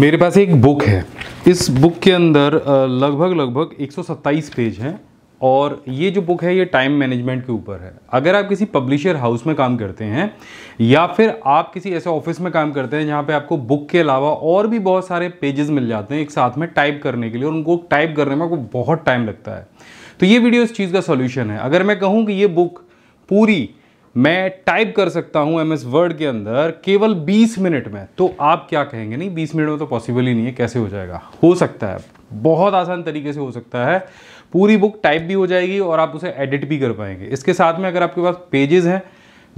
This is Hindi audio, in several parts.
मेरे पास एक बुक है इस बुक के अंदर लगभग लगभग 127 पेज हैं और ये जो बुक है ये टाइम मैनेजमेंट के ऊपर है अगर आप किसी पब्लिशर हाउस में काम करते हैं या फिर आप किसी ऐसे ऑफिस में काम करते हैं जहाँ पे आपको बुक के अलावा और भी बहुत सारे पेजेस मिल जाते हैं एक साथ में टाइप करने के लिए और उनको टाइप करने में आपको बहुत टाइम लगता है तो ये वीडियो इस चीज़ का सोल्यूशन है अगर मैं कहूँ कि ये बुक पूरी मैं टाइप कर सकता हूँ एमएस वर्ड के अंदर केवल 20 मिनट में तो आप क्या कहेंगे नहीं 20 मिनट में तो पॉसिबल ही नहीं है कैसे हो जाएगा हो सकता है बहुत आसान तरीके से हो सकता है पूरी बुक टाइप भी हो जाएगी और आप उसे एडिट भी कर पाएंगे इसके साथ में अगर आपके पास पेजेस हैं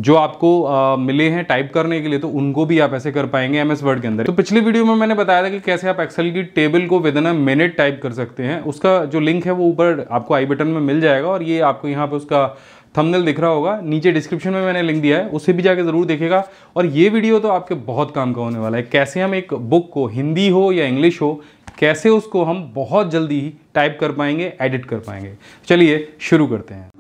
जो आपको आ, मिले हैं टाइप करने के लिए तो उनको भी आप ऐसे कर पाएंगे एमएस वर्ड के अंदर तो पिछले वीडियो में मैंने बताया था कि कैसे आप एक्सेल की टेबल को within a minute type कर सकते हैं उसका जो लिंक है वो ऊपर आपको आई बटन में मिल जाएगा और ये आपको यहाँ पर उसका थंबनेल दिख रहा होगा नीचे डिस्क्रिप्शन में मैंने लिंक दिया है उसे भी जाके ज़रूर देखेगा और ये वीडियो तो आपके बहुत काम का होने वाला है कैसे हम एक बुक को हिंदी हो या इंग्लिश हो कैसे उसको हम बहुत जल्दी ही टाइप कर पाएंगे एडिट कर पाएंगे चलिए शुरू करते हैं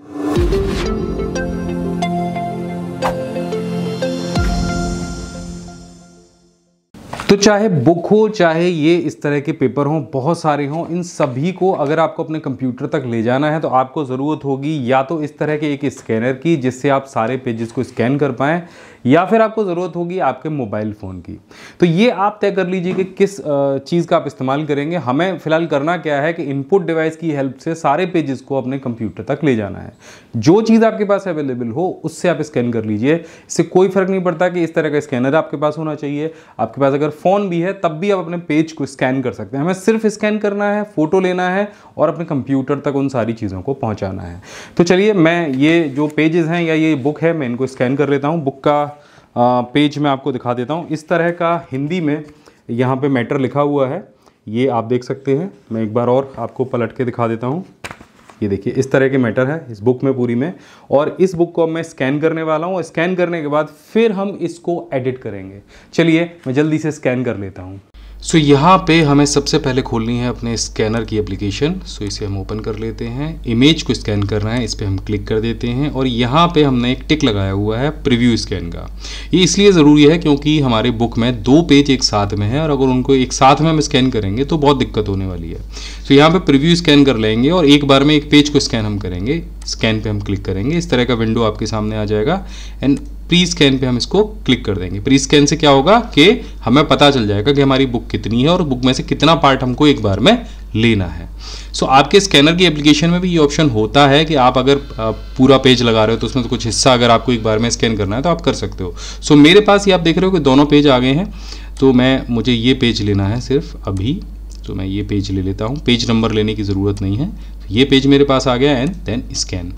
तो चाहे बुक हो चाहे ये इस तरह के पेपर हों बहुत सारे हों इन सभी को अगर आपको अपने कंप्यूटर तक ले जाना है तो आपको ज़रूरत होगी या तो इस तरह के एक स्कैनर की जिससे आप सारे पेजेस को स्कैन कर पाएँ या फिर आपको ज़रूरत होगी आपके मोबाइल फ़ोन की तो ये आप तय कर लीजिए कि किस चीज़ का आप इस्तेमाल करेंगे हमें फ़िलहाल करना क्या है कि इनपुट डिवाइस की हेल्प से सारे पेजेस को अपने कंप्यूटर तक ले जाना है जो चीज़ आपके पास अवेलेबल हो उससे आप स्कैन कर लीजिए इससे कोई फ़र्क नहीं पड़ता कि इस तरह का स्कैनर आपके पास होना चाहिए आपके पास अगर फ़ोन भी है तब भी आप अपने पेज को स्कैन कर सकते हैं हमें सिर्फ स्कैन करना है फ़ोटो लेना है और अपने कंप्यूटर तक उन सारी चीज़ों को पहुंचाना है तो चलिए मैं ये जो पेजेस हैं या ये बुक है मैं इनको स्कैन कर लेता हूँ बुक का पेज मैं आपको दिखा देता हूँ इस तरह का हिंदी में यहाँ पर मैटर लिखा हुआ है ये आप देख सकते हैं मैं एक बार और आपको पलट के दिखा देता हूँ ये देखिए इस तरह के मैटर है इस बुक में पूरी में और इस बुक को अब मैं स्कैन करने वाला हूँ स्कैन करने के बाद फिर हम इसको एडिट करेंगे चलिए मैं जल्दी से स्कैन कर लेता हूँ सो so, यहाँ पे हमें सबसे पहले खोलनी है अपने स्कैनर की एप्लीकेशन सो so, इसे हम ओपन कर लेते हैं इमेज को स्कैन कर रहे हैं इस पर हम क्लिक कर देते हैं और यहाँ पे हमने एक टिक लगाया हुआ है प्रीव्यू स्कैन का ये इसलिए ज़रूरी है क्योंकि हमारे बुक में दो पेज एक साथ में है और अगर उनको एक साथ में हम स्कैन करेंगे तो बहुत दिक्कत होने वाली है सो so, यहाँ पर प्रिव्यू स्कैन कर लेंगे और एक बार में एक पेज को स्कैन हम करेंगे स्कैन पर हम क्लिक करेंगे इस तरह का विंडो आपके सामने आ जाएगा एंड प्री स्कैन पे हम इसको क्लिक कर देंगे प्री स्कैन से क्या होगा कि हमें पता चल जाएगा कि हमारी बुक कितनी है और बुक में से कितना पार्ट हमको एक बार में लेना है सो so, आपके स्कैनर की एप्लीकेशन में भी ये ऑप्शन होता है कि आप अगर पूरा पेज लगा रहे हो तो उसमें तो कुछ हिस्सा अगर आपको एक बार में स्कैन करना है तो आप कर सकते हो सो so, मेरे पास ये आप देख रहे हो कि दोनों पेज आ गए हैं तो मैं मुझे ये पेज लेना है सिर्फ अभी तो मैं ये पेज ले लेता हूँ पेज नंबर लेने की ज़रूरत नहीं है ये पेज मेरे पास आ गया एंड देन स्कैन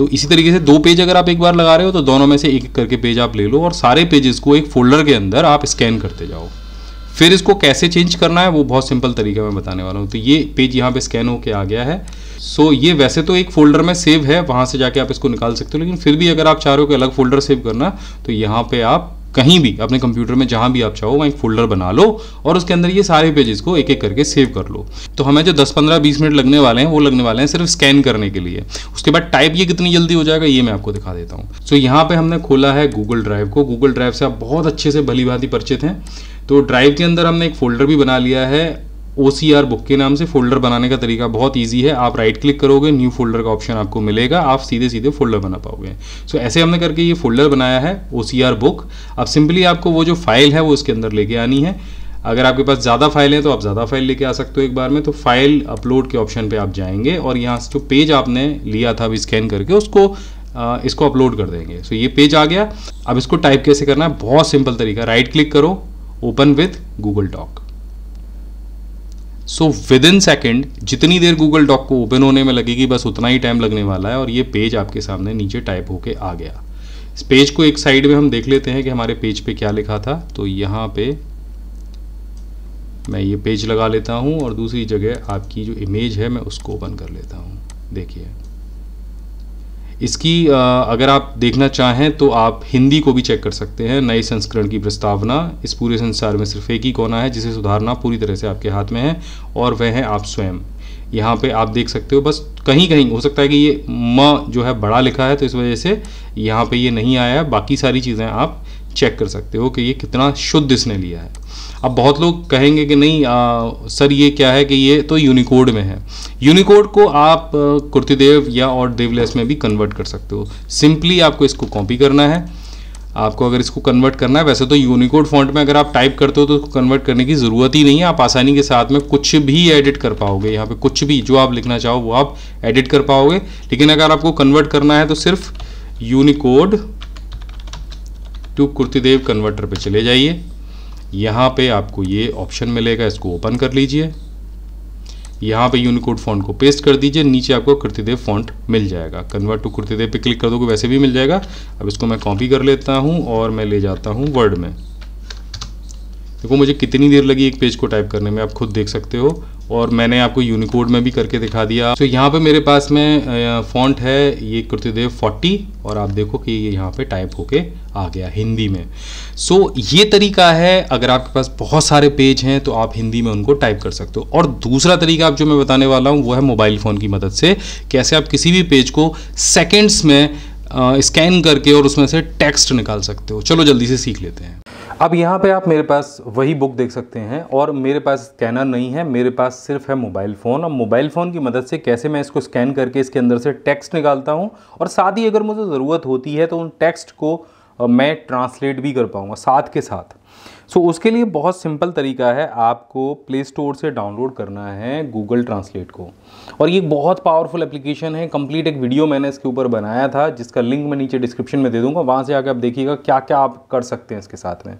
तो इसी तरीके से दो पेज अगर आप एक बार लगा रहे हो तो दोनों में से एक एक करके पेज आप ले लो और सारे पेजेस को एक फोल्डर के अंदर आप स्कैन करते जाओ फिर इसको कैसे चेंज करना है वो बहुत सिंपल तरीके में बताने वाला हूँ तो ये पेज यहाँ पे स्कैन होके आ गया है सो so, ये वैसे तो एक फोल्डर में सेव है वहाँ से जाके आप इसको निकाल सकते हो लेकिन फिर भी अगर आप चाह रहे हो कि अलग फोल्डर सेव करना तो यहाँ पे आप कहीं भी अपने कंप्यूटर में जहां भी आप चाहो वहाँ एक फोल्डर बना लो और उसके अंदर ये सारे पेजेस को एक एक करके सेव कर लो तो हमें जो 10-15 20 मिनट लगने वाले हैं वो लगने वाले हैं सिर्फ स्कैन करने के लिए उसके बाद टाइप ये कितनी जल्दी हो जाएगा ये मैं आपको दिखा देता हूँ सो so, यहाँ पर हमने खोला है गूगल ड्राइव को गूगल ड्राइव से आप बहुत अच्छे से भली भांति परिचित हैं तो ड्राइव के अंदर हमने एक फोल्डर भी बना लिया है ओ बुक के नाम से फोल्डर बनाने का तरीका बहुत ईजी है आप राइट क्लिक करोगे न्यू फोल्डर का ऑप्शन आपको मिलेगा आप सीधे सीधे फोल्डर बना पाओगे सो ऐसे हमने करके ये फोल्डर बनाया है ओ बुक अब सिंपली आपको वो जो फाइल है वो इसके अंदर लेके आनी है अगर आपके पास ज़्यादा फाइल है तो आप ज़्यादा फाइल लेके आ सकते हो एक बार में तो फाइल अपलोड के ऑप्शन पे आप जाएंगे और यहाँ जो पेज आपने लिया था अभी स्कैन करके उसको इसको अपलोड कर देंगे सो ये पेज आ गया अब इसको टाइप कैसे करना है बहुत सिंपल तरीका राइट क्लिक करो open with Google doc so within second जितनी देर गूगल डॉक को ओपन होने में लगेगी बस उतना ही टाइम लगने वाला है और ये पेज आपके सामने नीचे टाइप होके आ गया इस पेज को एक साइड में हम देख लेते हैं कि हमारे पेज पे क्या लिखा था तो यहाँ पे मैं ये पेज लगा लेता हूँ और दूसरी जगह आपकी जो इमेज है मैं उसको ओपन कर लेता हूँ देखिए इसकी अगर आप देखना चाहें तो आप हिंदी को भी चेक कर सकते हैं नए संस्करण की प्रस्तावना इस पूरे संसार में सिर्फ एक ही कोना है जिसे सुधारना पूरी तरह से आपके हाथ में है और वह है आप स्वयं यहाँ पे आप देख सकते हो बस कहीं कहीं हो सकता है कि ये म जो है बड़ा लिखा है तो इस वजह से यहाँ पे ये नहीं आया बाकी सारी चीज़ें आप चेक कर सकते हो कि ये कितना शुद्ध इसने लिया है अब बहुत लोग कहेंगे कि नहीं आ, सर ये क्या है कि ये तो यूनिकोड में है यूनिकोड को आप कुर्तिदेव या और देवलेस में भी कन्वर्ट कर सकते हो सिंपली आपको इसको कॉपी करना है आपको अगर इसको कन्वर्ट करना है वैसे तो यूनिकोड फॉन्ट में अगर आप टाइप करते हो तो उसको कन्वर्ट करने की ज़रूरत ही नहीं है आप आसानी के साथ में कुछ भी एडिट कर पाओगे यहाँ पे कुछ भी जो आप लिखना चाहो वो आप एडिट कर पाओगे लेकिन अगर आपको कन्वर्ट करना है तो सिर्फ यूनिकोड टू कुर्तीदेव कन्वर्टर पे चले जाइए यहाँ पे आपको ये ऑप्शन मिलेगा इसको ओपन कर लीजिए यहाँ पे यूनिकोड फॉन्ट को पेस्ट कर दीजिए नीचे आपको कृतिदेव फॉन्ट मिल जाएगा कन्वर्ट टू कृतिदेव पे क्लिक कर दोगे वैसे भी मिल जाएगा अब इसको मैं कॉपी कर लेता हूँ और मैं ले जाता हूँ वर्ड में देखो मुझे कितनी देर लगी एक पेज को टाइप करने में आप खुद देख सकते हो और मैंने आपको यूनिकोड में भी करके दिखा दिया तो so, यहाँ पे मेरे पास में फॉन्ट है ये कृतिदेव 40 और आप देखो कि ये यहाँ पे टाइप होके आ गया हिंदी में सो so, ये तरीका है अगर आपके पास बहुत सारे पेज हैं तो आप हिंदी में उनको टाइप कर सकते हो और दूसरा तरीका आप जो मैं बताने वाला हूँ वो है मोबाइल फ़ोन की मदद से कैसे आप किसी भी पेज को सेकेंड्स में स्कैन करके और उसमें से टेक्स्ट निकाल सकते हो चलो जल्दी से सीख लेते हैं अब यहाँ पे आप मेरे पास वही बुक देख सकते हैं और मेरे पास स्कैनर नहीं है मेरे पास सिर्फ है मोबाइल फ़ोन और मोबाइल फ़ोन की मदद से कैसे मैं इसको स्कैन करके इसके अंदर से टेक्स्ट निकालता हूँ और साथ ही अगर मुझे ज़रूरत होती है तो उन टेक्स्ट को मैं ट्रांसलेट भी कर पाऊँगा साथ के साथ सो so, उसके लिए बहुत सिंपल तरीका है आपको प्ले स्टोर से डाउनलोड करना है गूगल ट्रांसलेट को और ये बहुत पावरफुल एप्लीकेशन है कंप्लीट एक वीडियो मैंने इसके ऊपर बनाया था जिसका लिंक मैं नीचे डिस्क्रिप्शन में दे दूंगा वहाँ से आकर आप देखिएगा क्या क्या आप कर सकते हैं इसके साथ में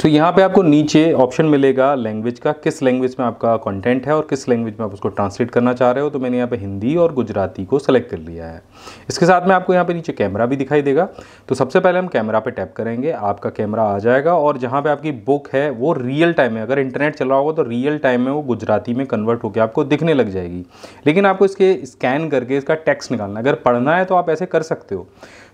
सो so, यहाँ पे आपको नीचे ऑप्शन मिलेगा लैंग्वेज का किस लैंग्वेज में आपका कंटेंट है और किस लैंग्वेज में आप उसको ट्रांसलेट करना चाह रहे हो तो मैंने यहाँ पे हिंदी और गुजराती को सेलेक्ट कर लिया है इसके साथ में आपको यहाँ पे नीचे कैमरा भी दिखाई देगा तो सबसे पहले हम कैमरा पे टैप करेंगे आपका कैमरा आ जाएगा और जहाँ पर आपकी बुक है वो रियल टाइम में अगर इंटरनेट चल रहा होगा तो रियल टाइम में वो गुजराती में कन्वर्ट होकर आपको दिखने लग जाएगी लेकिन आपको इसके स्कैन करके इसका टैक्स निकालना अगर पढ़ना है तो आप ऐसे कर सकते हो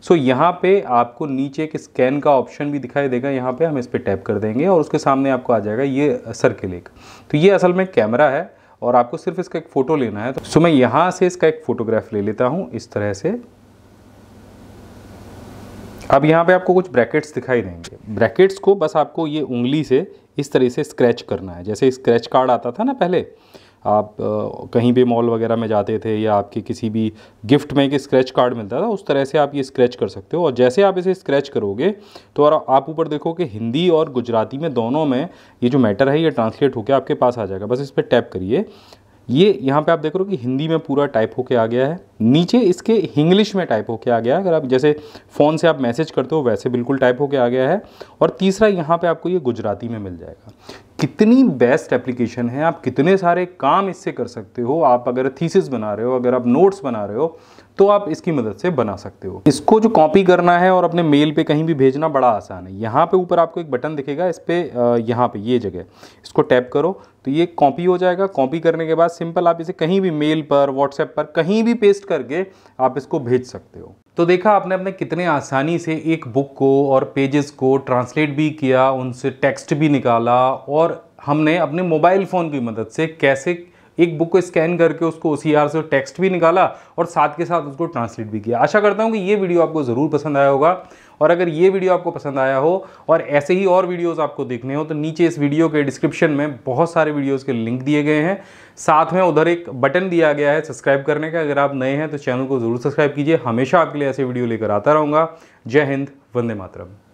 सो so, यहाँ पे आपको नीचे एक स्कैन का ऑप्शन भी दिखाई देगा यहाँ पे हम इस पर टैप कर देंगे और उसके सामने आपको आ जाएगा ये सर्किल एक तो ये असल में कैमरा है और आपको सिर्फ इसका एक फ़ोटो लेना है तो सो so, मैं यहाँ से इसका एक फ़ोटोग्राफ ले लेता हूँ इस तरह से अब यहाँ पे आपको कुछ ब्रैकेट्स दिखाई देंगे ब्रैकेट्स को बस आपको ये उंगली से इस तरह से स्क्रैच करना है जैसे स्क्रैच कार्ड आता था ना पहले आप कहीं भी मॉल वगैरह में जाते थे या आपके किसी भी गिफ्ट में एक स्क्रैच कार्ड मिलता था उस तरह से आप ये स्क्रैच कर सकते हो और जैसे आप इसे स्क्रैच करोगे तो और आप ऊपर देखो कि हिंदी और गुजराती में दोनों में ये जो मैटर है ये ट्रांसलेट होकर आपके पास आ जाएगा बस इस पर टैप करिए ये यहाँ पे आप देख रहे हो कि हिंदी में पूरा टाइप होके आ गया है नीचे इसके इंग्लिश में टाइप होके आ गया अगर आप जैसे फ़ोन से आप मैसेज करते हो वैसे बिल्कुल टाइप होके आ गया है और तीसरा यहाँ पे आपको ये गुजराती में मिल जाएगा कितनी बेस्ट एप्लीकेशन है आप कितने सारे काम इससे कर सकते हो आप अगर थीसिस बना रहे हो अगर आप नोट्स बना रहे हो तो आप इसकी मदद से बना सकते हो इसको जो कॉपी करना है और अपने मेल पे कहीं भी भेजना बड़ा आसान है यहाँ पे ऊपर आपको एक बटन दिखेगा इस पर यहाँ पे ये जगह इसको टैप करो तो ये कॉपी हो जाएगा कॉपी करने के बाद सिंपल आप इसे कहीं भी मेल पर व्हाट्सएप पर कहीं भी पेस्ट पेस्ट करके आप इसको भेज सकते हो तो देखा आपने अपने कितने आसानी से एक बुक को और पेजेस को ट्रांसलेट भी किया उनसे टेक्स्ट भी निकाला और हमने अपने मोबाइल फ़ोन की मदद से कैसे एक बुक को स्कैन करके उसको उसी आर से टेक्स्ट भी निकाला और साथ के साथ उसको ट्रांसलेट भी किया आशा करता हूँ कि ये वीडियो आपको ज़रूर पसंद आया होगा और अगर ये वीडियो आपको पसंद आया हो और ऐसे ही और वीडियोज़ आपको देखने हो तो नीचे इस वीडियो के डिस्क्रिप्शन में बहुत सारे वीडियोज़ के लिंक दिए गए हैं साथ में उधर एक बटन दिया गया है सब्सक्राइब करने का अगर आप नए हैं तो चैनल को ज़रूर सब्सक्राइब कीजिए हमेशा आपके लिए ऐसे वीडियो लेकर आता रहूँगा जय हिंद वंदे मातरम